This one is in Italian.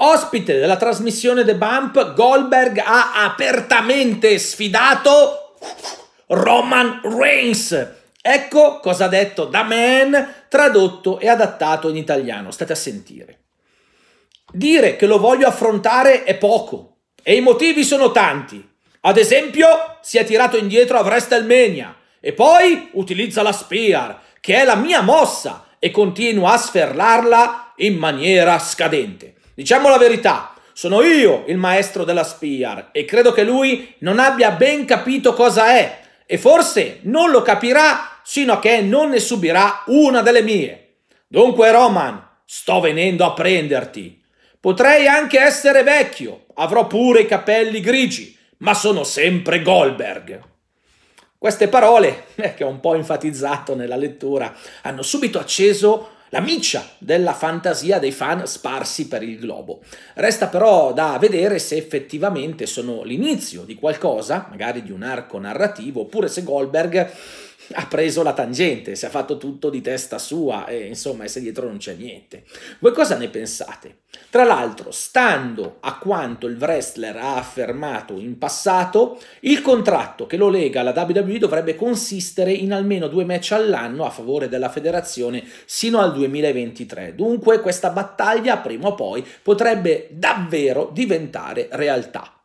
Ospite della trasmissione The Bump, Goldberg ha apertamente sfidato Roman Reigns. Ecco cosa ha detto Da Man, tradotto e adattato in italiano. State a sentire. Dire che lo voglio affrontare è poco e i motivi sono tanti. Ad esempio, si è tirato indietro a WrestleMania e poi utilizza la Spear, che è la mia mossa, e continua a sferlarla in maniera scadente. Diciamo la verità, sono io il maestro della Spiar e credo che lui non abbia ben capito cosa è e forse non lo capirà sino a che non ne subirà una delle mie. Dunque Roman, sto venendo a prenderti. Potrei anche essere vecchio, avrò pure i capelli grigi, ma sono sempre Goldberg. Queste parole, eh, che ho un po' enfatizzato nella lettura, hanno subito acceso la miccia della fantasia dei fan sparsi per il globo. Resta però da vedere se effettivamente sono l'inizio di qualcosa, magari di un arco narrativo, oppure se Goldberg ha preso la tangente, si è fatto tutto di testa sua e insomma e se dietro non c'è niente. Voi cosa ne pensate? Tra l'altro, stando a quanto il wrestler ha affermato in passato, il contratto che lo lega alla WWE dovrebbe consistere in almeno due match all'anno a favore della federazione sino al 2023. Dunque questa battaglia prima o poi potrebbe davvero diventare realtà.